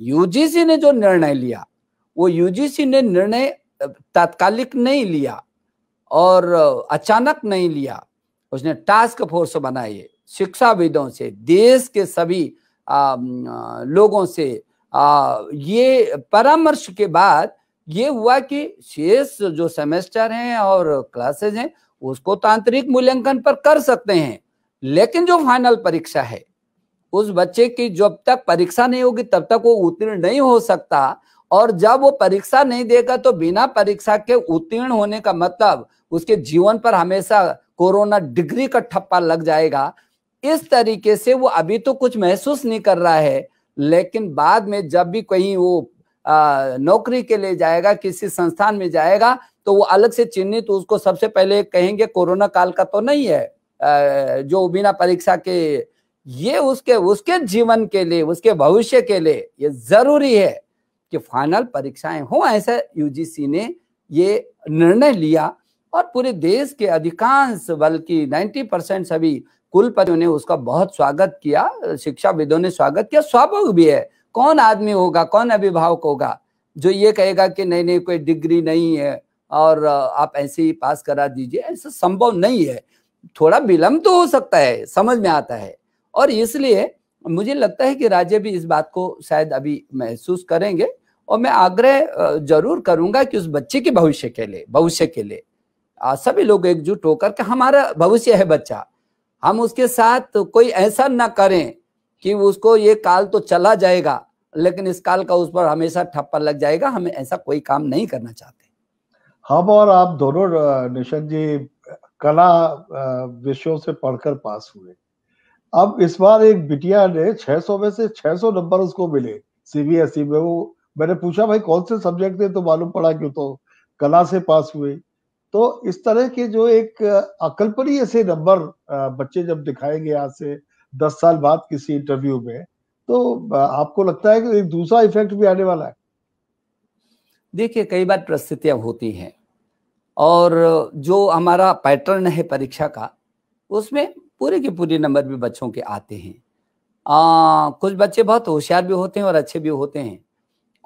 UGC ने जो निर्णय लिया वो यूजीसी ने निर्णय तात्कालिक नहीं लिया और अचानक नहीं लिया उसने टास्क फोर्स बनाए शिक्षाविदों से देश के सभी आ, लोगों से आ, ये परामर्श के बाद ये हुआ कि शेष जो सेमेस्टर हैं और क्लासेज हैं उसको तांत्रिक मूल्यांकन पर कर सकते हैं लेकिन जो फाइनल परीक्षा है उस बच्चे की जब तक परीक्षा नहीं होगी तब तक वो उत्तीर्ण नहीं हो सकता और जब वो परीक्षा नहीं देगा तो बिना परीक्षा के उत्तीर्ण होने का मतलब उसके जीवन पर हमेशा कोरोना डिग्री का ठप्पा लग जाएगा इस तरीके से वो अभी तो कुछ महसूस नहीं कर रहा है लेकिन बाद में जब भी कहीं वो आ, नौकरी के लिए जाएगा किसी संस्थान में जाएगा तो वो अलग से चिन्हित तो उसको सबसे पहले कहेंगे कोरोना काल का तो नहीं है आ, जो बिना परीक्षा के ये उसके उसके जीवन के लिए उसके भविष्य के लिए ये जरूरी है कि फाइनल परीक्षाएं हो ऐसा यूजीसी ने ये निर्णय लिया और पूरे देश के अधिकांश बल्कि 90 परसेंट सभी कुलपतियों ने उसका बहुत स्वागत किया शिक्षाविदों ने स्वागत किया स्वाभाविक भी है कौन आदमी होगा कौन अभिभावक होगा जो ये कहेगा कि नहीं नहीं कोई डिग्री नहीं है और आप ऐसे ही पास करा दीजिए ऐसा संभव नहीं है थोड़ा विलंब तो हो सकता है समझ में आता है और इसलिए मुझे लगता है कि राज्य भी इस बात को शायद अभी महसूस करेंगे और मैं आग्रह जरूर करूंगा कि उस बच्चे के भविष्य के लिए भविष्य के लिए सभी लोग एकजुट होकर के हमारा भविष्य है बच्चा हम उसके साथ कोई ऐसा ना करें कि उसको ये काल तो चला जाएगा लेकिन इस काल का उस पर हमेशा ठप्पा लग जाएगा हम ऐसा कोई काम नहीं करना चाहते हम और आप दोनों निशंत जी कला विषयों से पढ़कर पास हुए अब इस बार एक बिटिया ने 600 में से 600 नंबर उसको मिले सीबीएसई e में वो मैंने पूछा भाई कौन से सब्जेक्ट थे तो मालूम पड़ा क्यों तो कला से पास हुए तो इस तरह के जो एक अकल्पनीय से नंबर बच्चे जब दिखाएंगे आज से दस साल बाद किसी इंटरव्यू में तो आपको लगता है कि एक दूसरा इफेक्ट भी आने वाला है देखिए कई बार परिस्थितियां होती हैं और जो हमारा पैटर्न है परीक्षा का उसमें पूरे के पूरे नंबर भी बच्चों के आते हैं आ, कुछ बच्चे बहुत होशियार भी होते हैं और अच्छे भी होते हैं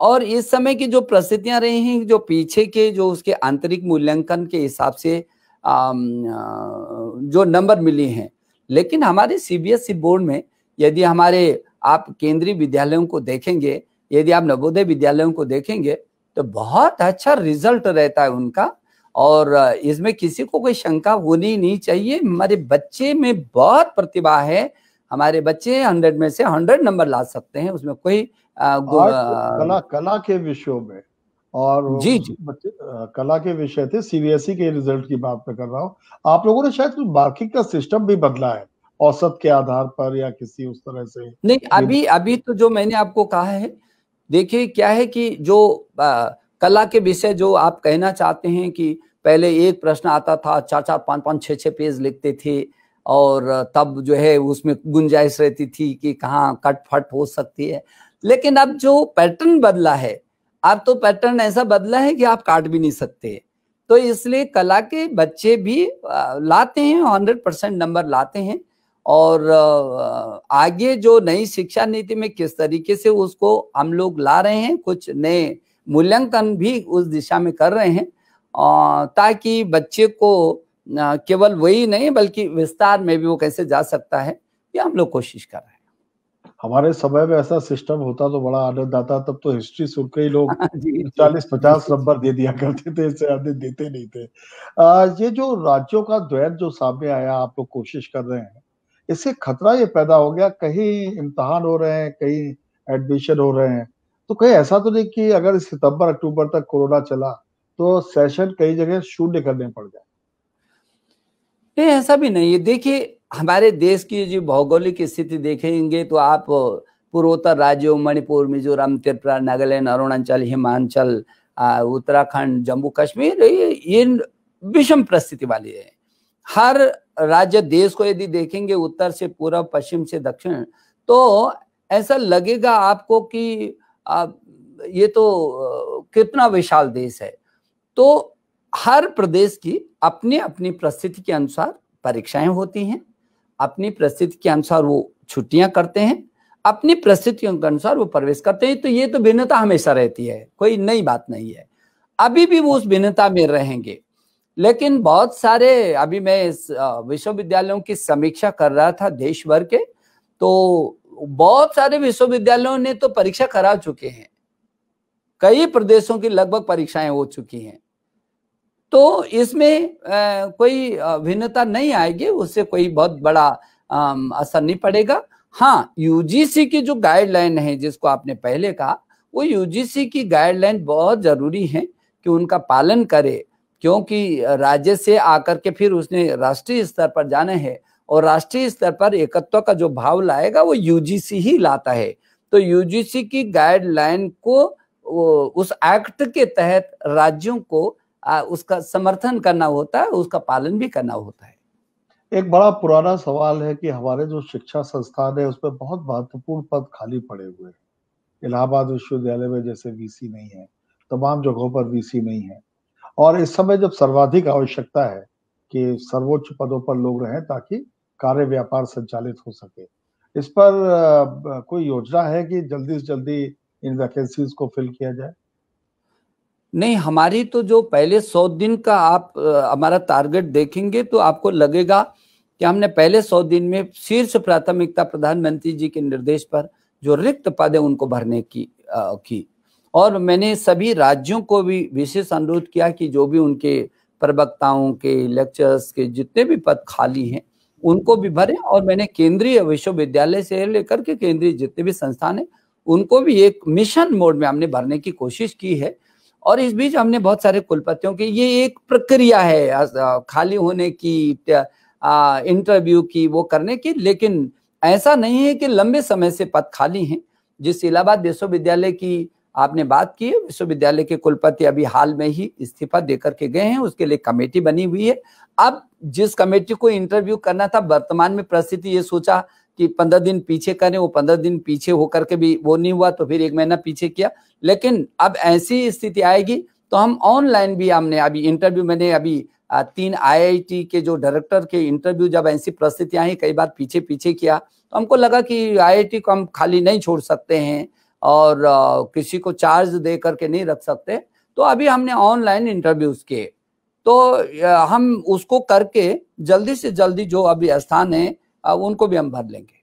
और इस समय की जो परिस्थितियां रही हैं जो पीछे के जो उसके आंतरिक मूल्यांकन के हिसाब से आ, जो नंबर मिली हैं लेकिन हमारे सीबीएसई e बोर्ड में यदि हमारे आप केंद्रीय विद्यालयों को देखेंगे यदि आप नवोदय विद्यालयों को देखेंगे तो बहुत अच्छा रिजल्ट रहता है उनका और इसमें किसी को कोई शंका होनी नहीं चाहिए हमारे बच्चे में बहुत प्रतिभा है हमारे बच्चे हंड्रेड में से हंड्रेड नंबर ला सकते हैं उसमें कोई आ, तो कला कला के विषयों में और जी जी बच्चे कला के विषय थे सीबीएसई e के रिजल्ट की बात कर रहा हूँ आप लोगों ने शायद कुछ मार्किंग का सिस्टम भी बदला है औसत के आधार पर या किसी उस तरह से नहीं अभी अभी तो जो मैंने आपको कहा है देखिए क्या है कि जो आ, कला के विषय जो आप कहना चाहते हैं कि पहले एक प्रश्न आता था चार चार पाँच पाँच छः छः पेज लिखते थे और तब जो है उसमें गुंजाइश रहती थी कि कहाँ कट फट हो सकती है लेकिन अब जो पैटर्न बदला है अब तो पैटर्न ऐसा बदला है कि आप काट भी नहीं सकते तो इसलिए कला के बच्चे भी लाते हैं हंड्रेड परसेंट नंबर लाते हैं और आगे जो नई शिक्षा नीति में किस तरीके से उसको हम लोग ला रहे हैं कुछ नए मूल्यांकन भी उस दिशा में कर रहे हैं ताकि बच्चे को केवल वही नहीं बल्कि विस्तार में भी वो कैसे जा सकता है ये हम लोग कोशिश कर रहे हैं हमारे समय में ऐसा सिस्टम होता तो बड़ा आनंद आता तब तो हिस्ट्री सुन के ही लोग चालीस पचास नंबर दे दिया करते थे इससे आदमी देते नहीं थे आ, ये जो राज्यों का द्वैत जो सामने आया आप लोग कोशिश कर रहे हैं इससे खतरा ये पैदा हो गया कहीं इम्तहान हो रहे हैं कहीं एडमिशन हो रहे हैं तो कहीं ऐसा तो नहीं कि अगर सितंबर अक्टूबर तक कोरोना चला तो सेशन कई जगह शून्य करने पड़ जाए नहीं ऐसा भी नहीं है देखिए हमारे देश की जो भौगोलिक स्थिति देखेंगे तो आप पूर्वोत्तर राज्यों मणिपुर मिजोरम त्रिपुरा नागालैंड अरुणाचल हिमाचल उत्तराखंड जम्मू कश्मीर ये विषम परिस्थिति वाली है हर राज्य देश को यदि देखेंगे उत्तर से पूर्व पश्चिम से दक्षिण तो ऐसा लगेगा आपको कि आप ये तो कितना विशाल देश है तो हर प्रदेश की अपनी अपनी परिस्थिति के अनुसार परीक्षाएं होती हैं अपनी परिस्थिति के अनुसार वो छुट्टियां करते हैं अपनी परिस्थितियों के अनुसार वो प्रवेश करते हैं तो ये तो भिन्नता हमेशा रहती है कोई नई बात नहीं है अभी भी वो उस भिन्नता में रहेंगे लेकिन बहुत सारे अभी मैं विश्वविद्यालयों की समीक्षा कर रहा था देश भर के तो बहुत सारे विश्वविद्यालयों ने तो परीक्षा करा चुके हैं कई प्रदेशों की लगभग परीक्षाएं हो चुकी हैं तो इसमें कोई भिन्नता नहीं आएगी उससे कोई बहुत बड़ा असर नहीं पड़ेगा हाँ यूजीसी की जो गाइडलाइन है जिसको आपने पहले कहा वो यूजीसी की गाइडलाइन बहुत जरूरी है कि उनका पालन करे क्योंकि राज्य से आकर के फिर उसने राष्ट्रीय स्तर पर जाना है और राष्ट्रीय स्तर पर एकत्व का जो भाव लाएगा वो यूजीसी ही लाता है तो यूजीसी की गाइडलाइन को उस एक्ट के तहत राज्यों को उसका समर्थन करना होता है उसका पालन भी करना होता है एक बड़ा पुराना सवाल है कि हमारे जो शिक्षा संस्थान है उसमें बहुत महत्वपूर्ण पद खाली पड़े हुए हैं इलाहाबाद विश्वविद्यालय में जैसे वीसी नहीं है तमाम जगहों पर वीसी नहीं है और इस समय जब सर्वाधिक आवश्यकता है कि सर्वोच्च पदों पर लोग रहें ताकि कार्य व्यापार संचालित हो सके इस पर कोई योजना है कि जल्दी से जल्दी इन वैकेंसीज को फिल किया जाए नहीं हमारी तो जो पहले सौ दिन का आप हमारा टारगेट देखेंगे तो आपको लगेगा कि हमने पहले सौ दिन में शीर्ष प्राथमिकता प्रधानमंत्री जी के निर्देश पर जो रिक्त पद है उनको भरने की आ, की और मैंने सभी राज्यों को भी विशेष अनुरोध किया कि जो भी उनके प्रवक्ताओं के लेक्चर्स के जितने भी पद खाली हैं उनको भी भरे और मैंने केंद्रीय विश्वविद्यालय से लेकर के केंद्रीय जितने भी संस्थान है उनको भी एक मिशन मोड में हमने भरने की कोशिश की है और इस बीच हमने बहुत सारे कुलपतियों की ये एक प्रक्रिया है खाली होने की इंटरव्यू की वो करने की लेकिन ऐसा नहीं है कि लंबे समय से पद खाली हैं जिस इलाहाबाद विश्वविद्यालय की आपने बात की विश्वविद्यालय के कुलपति अभी हाल में ही इस्तीफा देकर के गए हैं उसके लिए कमेटी बनी हुई है अब जिस कमेटी को इंटरव्यू करना था वर्तमान में परिस्थिति ये सोचा कि पंद्रह दिन पीछे करें वो पंद्रह दिन पीछे होकर के भी वो नहीं हुआ तो फिर एक महीना पीछे किया लेकिन अब ऐसी स्थिति आएगी तो हम ऑनलाइन भी हमने अभी इंटरव्यू मैंने अभी तीन आईआईटी के जो डायरेक्टर के इंटरव्यू जब ऐसी परिस्थितियां आई कई बार पीछे पीछे किया तो हमको लगा कि आईआईटी को हम खाली नहीं छोड़ सकते हैं और किसी को चार्ज दे करके नहीं रख सकते तो अभी हमने ऑनलाइन इंटरव्यूज किए तो हम उसको करके जल्दी से जल्दी जो अभी स्थान है उनको भी हम भर लेंगे